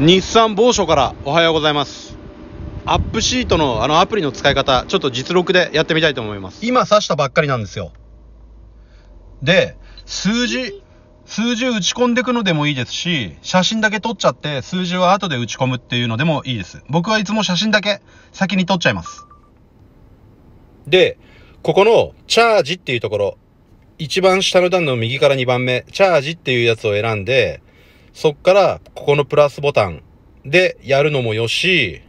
日産某所からおはようございますアップシートのあのアプリの使い方ちょっと実録でやってみたいと思います今刺したばっかりなんですよで数字数字打ち込んでいくのでもいいですし写真だけ撮っちゃって数字は後で打ち込むっていうのでもいいです僕はいつも写真だけ先に撮っちゃいますでここのチャージっていうところ一番下の段の右から2番目チャージっていうやつを選んでそっからここのプラスボタンでやるのもよし、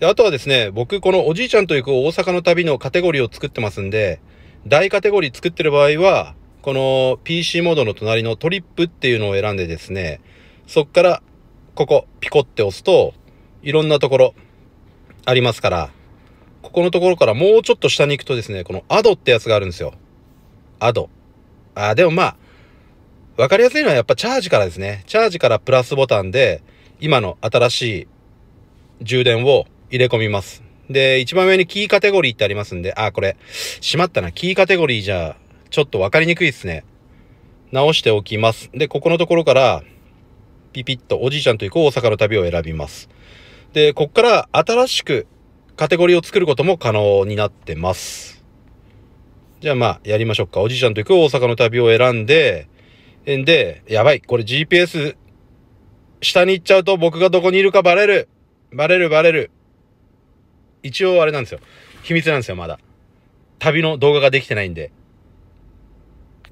で、あとはですね、僕、このおじいちゃんと行く大阪の旅のカテゴリーを作ってますんで、大カテゴリー作ってる場合は、この PC モードの隣のトリップっていうのを選んでですね、そっから、ここ、ピコって押すと、いろんなところ、ありますから、ここのところからもうちょっと下に行くとですね、このアドってやつがあるんですよ。アド。あ、でもまあ、わかりやすいのはやっぱチャージからですね。チャージからプラスボタンで、今の新しい充電を入れ込みます。で、一番上にキーカテゴリーってありますんで、あ、これ、しまったな。キーカテゴリーじゃ、ちょっとわかりにくいですね。直しておきます。で、ここのところから、ピピッとおじいちゃんと行く大阪の旅を選びます。で、こっから新しくカテゴリーを作ることも可能になってます。じゃあまあ、やりましょうか。おじいちゃんと行く大阪の旅を選んで、んで、やばい、これ GPS、下に行っちゃうと僕がどこにいるかバレる。バレるバレる。一応あれなんですよ。秘密なんですよ、まだ。旅の動画ができてないんで。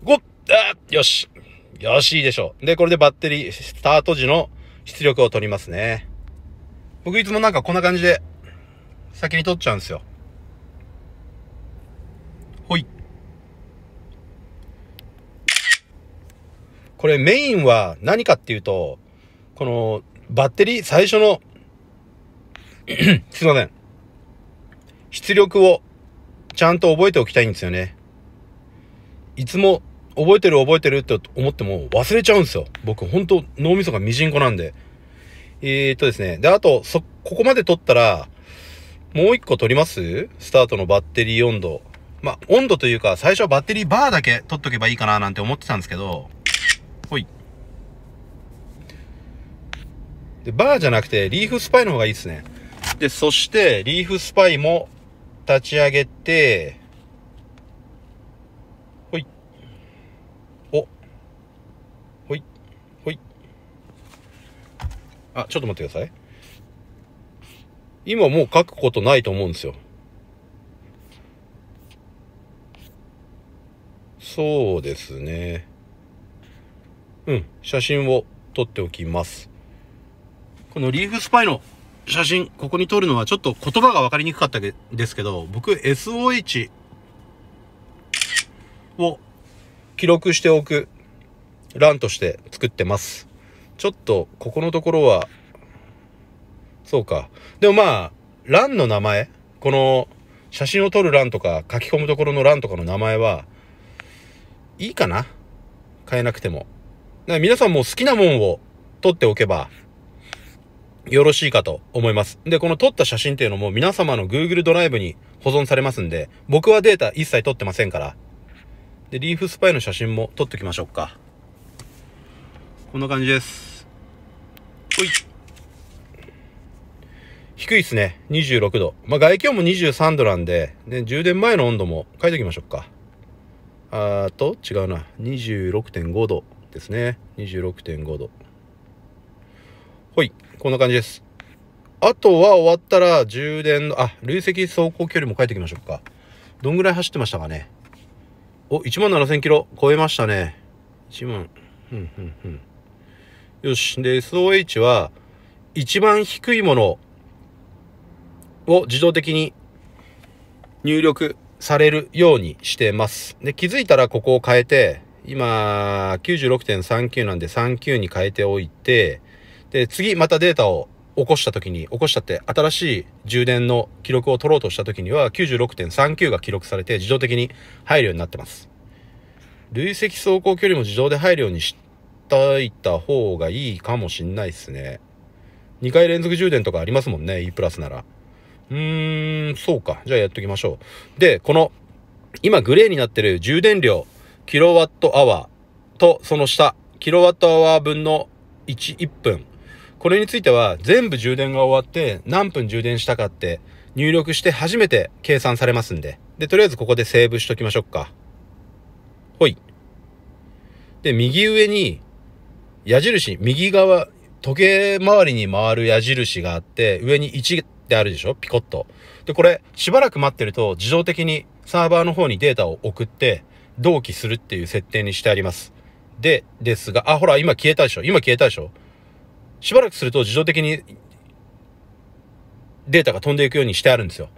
ごっあよしよし、いいでしょう。で、これでバッテリー、スタート時の出力を取りますね。僕いつもなんかこんな感じで、先に取っちゃうんですよ。これメインは何かっていうと、このバッテリー最初の すいません。出力をちゃんと覚えておきたいんですよね。いつも覚えてる覚えてるって思っても忘れちゃうんですよ。僕ほんと脳みそがミジンコなんで。えー、っとですね。で、あと、そ、ここまで取ったら、もう一個取りますスタートのバッテリー温度。まあ、温度というか、最初はバッテリーバーだけ取っとけばいいかななんて思ってたんですけど、ほいでバーじゃなくてリーフスパイの方がいいですねでそしてリーフスパイも立ち上げてほいおほいほいあちょっと待ってください今もう書くことないと思うんですよそうですね。うん、写真を撮っておきます。このリーフスパイの写真、ここに撮るのはちょっと言葉が分かりにくかったですけど、僕 SOH を記録しておく欄として作ってます。ちょっとここのところは、そうか。でもまあ、欄の名前、この写真を撮る欄とか書き込むところの欄とかの名前は、いいかな変えなくても。な皆さんも好きなもんを撮っておけば、よろしいかと思います。で、この撮った写真っていうのも皆様の Google ドライブに保存されますんで、僕はデータ一切取ってませんから。で、リーフスパイの写真も撮っておきましょうか。こんな感じです。ほい。低いっすね。26度。まあ、外気温も23度なんで、で、充電前の温度も書いておきましょうか。あーと、違うな。26.5度。ですね。26.5度。ほい、こんな感じです。あとは終わったら充電の、あ、累積走行距離も書いていきましょうか。どんぐらい走ってましたかね。お、1万7000キロ超えましたね。1万、ふん、ふん、ふん。よし。で、SOH は、一番低いものを自動的に入力されるようにしてます。で、気づいたらここを変えて、今、96.39なんで39に変えておいて、で、次またデータを起こした時に、起こしたって新しい充電の記録を取ろうとした時には96.39が記録されて自動的に入るようになってます。累積走行距離も自動で入るようにしたいた方がいいかもしんないですね。2回連続充電とかありますもんね、E プラスなら。うーん、そうか。じゃあやっときましょう。で、この、今グレーになってる充電量キロワットアワーとその下、キロワットアワー分の1、1分。これについては全部充電が終わって何分充電したかって入力して初めて計算されますんで。で、とりあえずここでセーブしときましょうか。ほい。で、右上に矢印、右側、時計回りに回る矢印があって、上に1ってあるでしょピコッと。で、これ、しばらく待ってると自動的にサーバーの方にデータを送って、同期するっていう設定にしてあります。で、ですが、あ、ほら、今消えたでしょ今消えたでしょしばらくすると自動的にデータが飛んでいくようにしてあるんですよ。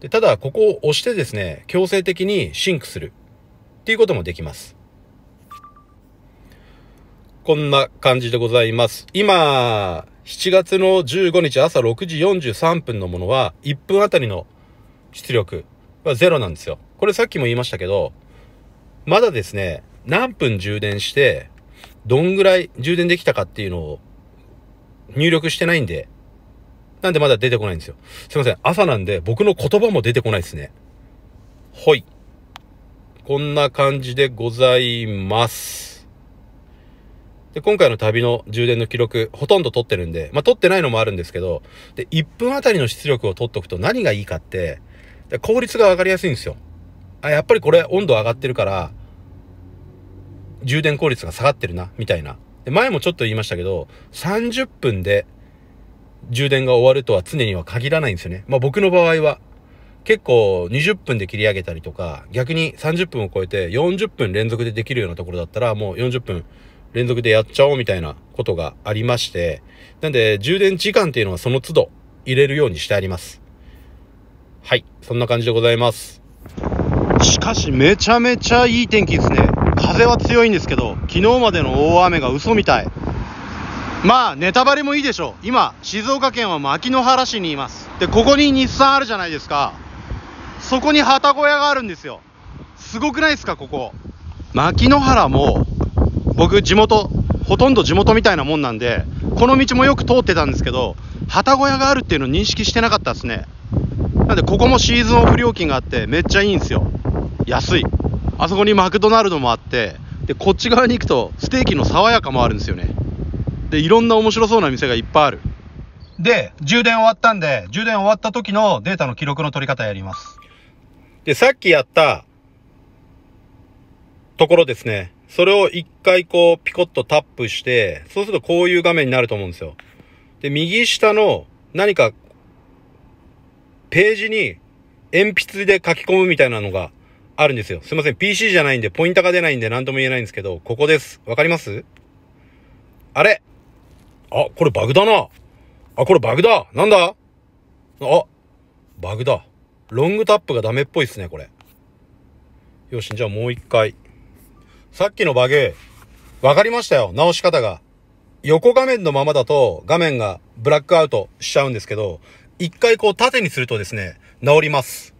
でただ、ここを押してですね、強制的にシンクするっていうこともできます。こんな感じでございます。今、7月の15日朝6時43分のものは、1分あたりの出力はゼロなんですよ。これさっきも言いましたけど、まだですね、何分充電して、どんぐらい充電できたかっていうのを入力してないんで、なんでまだ出てこないんですよ。すいません。朝なんで僕の言葉も出てこないですね。ほい。こんな感じでございます。で、今回の旅の充電の記録、ほとんど撮ってるんで、まあ、撮ってないのもあるんですけど、で、1分あたりの出力を取っとくと何がいいかって、効率が上がりやすいんですよ。あ、やっぱりこれ温度上がってるから、充電効率が下がってるな、みたいな。で前もちょっと言いましたけど、30分で充電が終わるとは常には限らないんですよね。まあ僕の場合は、結構20分で切り上げたりとか、逆に30分を超えて40分連続でできるようなところだったら、もう40分連続でやっちゃおうみたいなことがありまして、なんで充電時間っていうのはその都度入れるようにしてあります。はい、そんな感じでございます。しかしめちゃめちゃいい天気ですね。風は強いんですけど昨日までの大雨が嘘みたいまあネタバレもいいでしょう今静岡県は牧之原市にいますでここに日産あるじゃないですかそこに旗小屋があるんですよすごくないですかここ牧之原も僕地元ほとんど地元みたいなもんなんでこの道もよく通ってたんですけど旗小屋があるっていうのを認識してなかったですねなんでここもシーズンオフ料金があってめっちゃいいんですよ安いあそこにマクドナルドもあってでこっち側に行くとステーキの爽やかもあるんですよねでいろんな面白そうな店がいっぱいあるで充電終わったんで充電終わった時のデータの記録の取り方やりますでさっきやったところですねそれを一回こうピコッとタップしてそうするとこういう画面になると思うんですよで右下の何かページに鉛筆で書き込むみたいなのがあるんですよ。すいません。PC じゃないんで、ポインタが出ないんで何とも言えないんですけど、ここです。わかりますあれあ、これバグだな。あ、これバグだ。なんだあ、バグだ。ロングタップがダメっぽいっすね、これ。よし、じゃあもう一回。さっきのバグ、わかりましたよ。直し方が。横画面のままだと画面がブラックアウトしちゃうんですけど、一回こう縦にするとですね、直ります。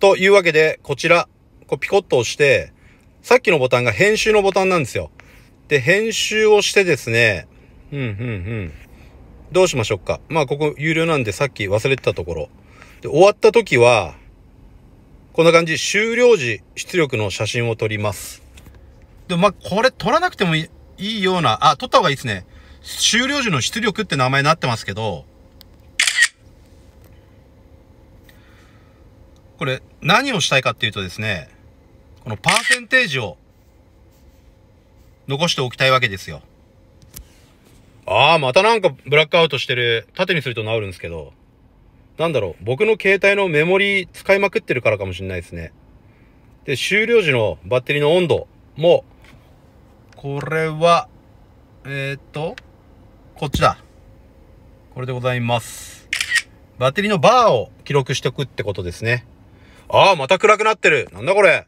というわけで、こちら、こうピコッと押して、さっきのボタンが編集のボタンなんですよ。で、編集をしてですね、うんうんうん。どうしましょうか。まあ、ここ有料なんでさっき忘れてたところ。で、終わった時は、こんな感じ、終了時、出力の写真を撮ります。でまあ、これ撮らなくてもいいような、あ、撮った方がいいですね。終了時の出力って名前になってますけど、これ何をしたいかっていうとですね、このパーセンテージを残しておきたいわけですよ。ああ、またなんかブラックアウトしてる。縦にすると治るんですけど。なんだろう。僕の携帯のメモリ使いまくってるからかもしれないですね。で、終了時のバッテリーの温度も、これは、えー、っと、こっちだ。これでございます。バッテリーのバーを記録しておくってことですね。ああ、また暗くなってる。なんだこれ。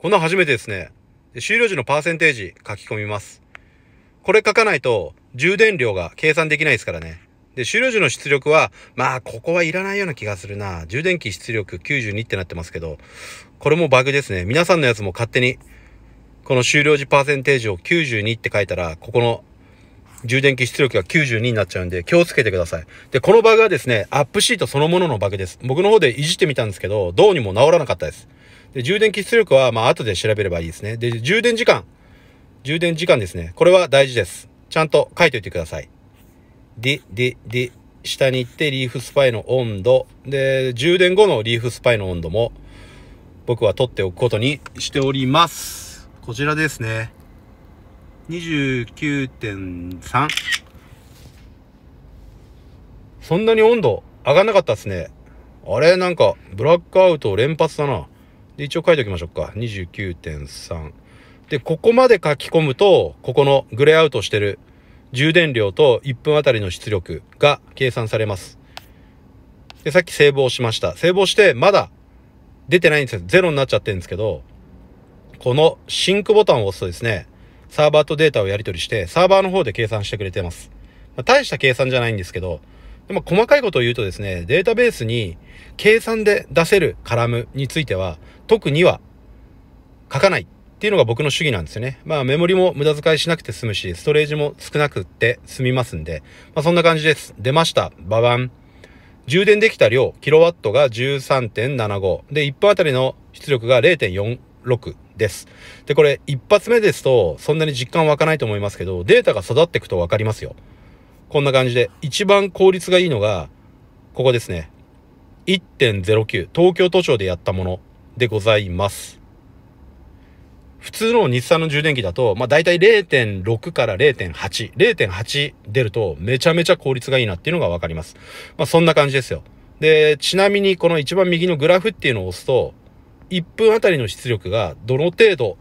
こんな初めてですね。で終了時のパーセンテージ書き込みます。これ書かないと充電量が計算できないですからね。で、終了時の出力は、まあ、ここはいらないような気がするな。充電器出力92ってなってますけど、これもバグですね。皆さんのやつも勝手に、この終了時パーセンテージを92って書いたら、ここの充電器出力が92になっちゃうんで気をつけてください。で、このバグはですね、アップシートそのもののバグです。僕の方でいじってみたんですけど、どうにも治らなかったです。で、充電器出力は、まあ、後で調べればいいですね。で、充電時間。充電時間ですね。これは大事です。ちゃんと書いておいてください。で、で、で、下に行ってリーフスパイの温度。で、充電後のリーフスパイの温度も、僕は取っておくことにしております。こちらですね。29.3そんなに温度上がんなかったっすねあれなんかブラックアウト連発だなで一応書いておきましょうか29.3でここまで書き込むとここのグレーアウトしてる充電量と1分あたりの出力が計算されますでさっきセーブをしましたセーブをしてまだ出てないんですよゼロになっちゃってるんですけどこのシンクボタンを押すとですねサーバーとデータをやり取りして、サーバーの方で計算してくれてます。まあ、大した計算じゃないんですけど、でも細かいことを言うとですね、データベースに計算で出せるカラムについては、特には書かないっていうのが僕の主義なんですよね。まあメモリも無駄遣いしなくて済むし、ストレージも少なくって済みますんで、まあそんな感じです。出ました。ババン。充電できた量、キロワットが13.75。で、1分あたりの出力が0.46。です。で、これ一発目ですとそんなに実感湧かないと思いますけど、データが育っていくとわかりますよ。こんな感じで。一番効率がいいのが、ここですね。1.09東京都庁でやったものでございます。普通の日産の充電器だと、まあ大体0.6から0.8、0.8出るとめちゃめちゃ効率がいいなっていうのがわかります。まあそんな感じですよ。で、ちなみにこの一番右のグラフっていうのを押すと、1分あたりの出力がどの程度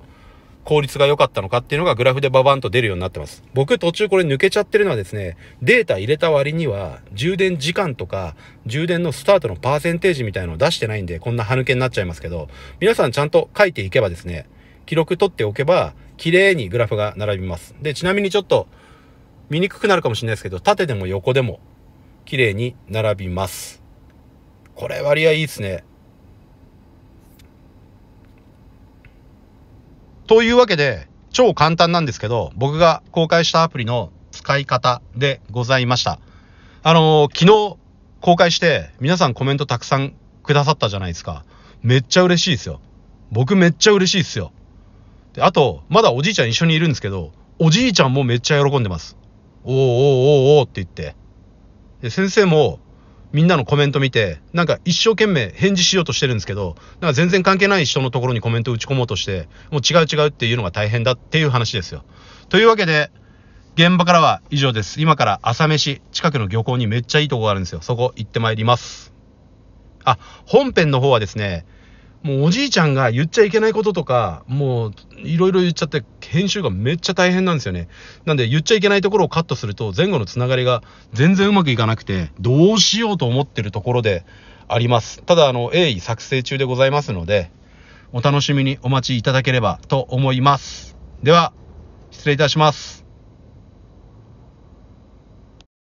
効率が良かったのかっていうのがグラフでババンと出るようになってます。僕途中これ抜けちゃってるのはですね、データ入れた割には充電時間とか充電のスタートのパーセンテージみたいのを出してないんでこんな歯抜けになっちゃいますけど、皆さんちゃんと書いていけばですね、記録取っておけば綺麗にグラフが並びます。で、ちなみにちょっと見にくくなるかもしれないですけど、縦でも横でも綺麗に並びます。これ割合いいですね。というわけで、超簡単なんですけど、僕が公開したアプリの使い方でございました。あのー、昨日公開して、皆さんコメントたくさんくださったじゃないですか。めっちゃ嬉しいですよ。僕めっちゃ嬉しいですよ。であと、まだおじいちゃん一緒にいるんですけど、おじいちゃんもめっちゃ喜んでます。おーおーおーおーって言って。で、先生も、みんなのコメント見て、なんか一生懸命返事しようとしてるんですけど、なんか全然関係ない人のところにコメント打ち込もうとして、もう違う違うっていうのが大変だっていう話ですよ。というわけで、現場からは以上です。今から朝飯、近くの漁港にめっちゃいいとこがあるんですよ。そこ行ってまいります。あ、本編の方はですね、もうおじいちゃんが言っちゃいけないこととか、もういろいろ言っちゃって、編集がめっちゃ大変なんですよね。なんで言っちゃいけないところをカットすると、前後のつながりが全然うまくいかなくて、どうしようと思ってるところであります。ただ、あの、鋭意作成中でございますので、お楽しみにお待ちいただければと思います。では、失礼いたします。